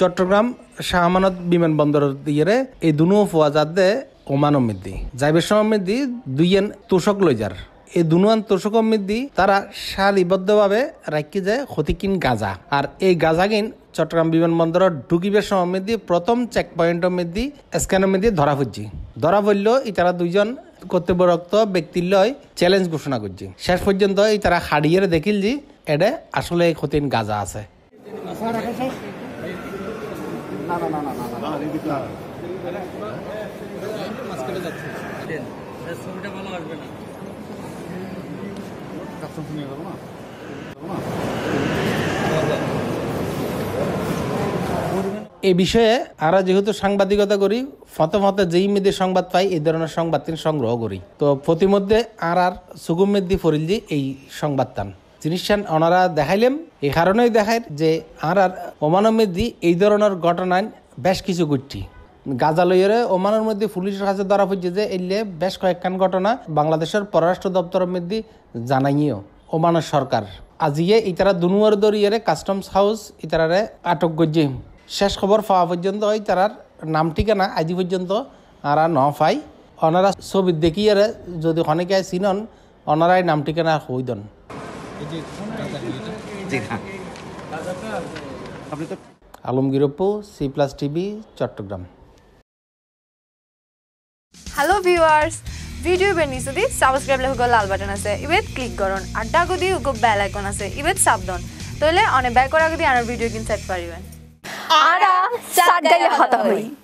চট্টগ্রাম শাহমানত বিমানবন্দর দিয়ে এই দুনো ফোয়াজাত দে ওমান অমৃদ্ধি যাইবের সমৃদ্ধি দুই এন তোষক যার এই দুনুয়ান তোষক অমৃদ্ধি তারা সারিবদ্ধভাবে রাখি যায় ক্ষতিকীন গাজা আর এই কিন চট্টগ্রাম বিমানবন্দর ঢুকিবের সময় দিয়ে প্রথম চেক পয়েন্ট অমৃদ্ধি স্ক্যান মেদি ধরা পড়ছি ধরা পড়ল তারা দুইজন কর্তব্যরক্ত ব্যক্তির লয় চ্যালেঞ্জ ঘোষণা করছি শেষ পর্যন্ত এই তারা হারিয়ে দেখিল যে এডে আসলে ক্ষতিন গাজা আছে এই বিষয়ে আমরা যেহেতু সাংবাদিকতা করি ফতে ফতে যেই মেদি সংবাদ পাই এই ধরনের সংবাদ তিনি সংগ্রহ করি তো প্রতিমধ্যে আর আর সুগুমেদ্দি ফরিলজি এই সংবাদ চিনিশান ওনারা দেখাইলেন এই কারণেই দেখায় যে আর ওমানের দি এই ধরনের ঘটনায় বেশ কিছু গাজা লইয়ারে ওমানের মধ্যে পুলিশের কাছে ধরা পড়ছে যে এলে বেশ কয়েকখান ঘটনা বাংলাদেশের পররাষ্ট্র দপ্তরের মধ্যে জানাইও ওমানের সরকার আজিয়ে ইতারা দুনুয়ার দরিয়ারে কাস্টমস হাউস ইতারারে আটক করছে শেষ খবর পাওয়া পর্যন্ত ওই তারার নাম ঠিকানা আজি পর্যন্ত আর ন পাই ওনারা ছবি দেখিয়ে যদি অনেকে চিনন ওনারাই নাম ঠিকানা হইদন Alamgir C plus TV Chattogram hello viewers video বের নিচে দি সাবস্ক্রাইব লেখক লাল বাটন আছে ইবেদ ক্লিক করুন আর ডাকো দিয়ে উকো বেল আইকন আছে ইবেদ সাবধান তাহলে অনেক ব্যয় করা যদি দিয়ে আর ভিডিও কিনতে পারিবেন আরা সাত হতা হই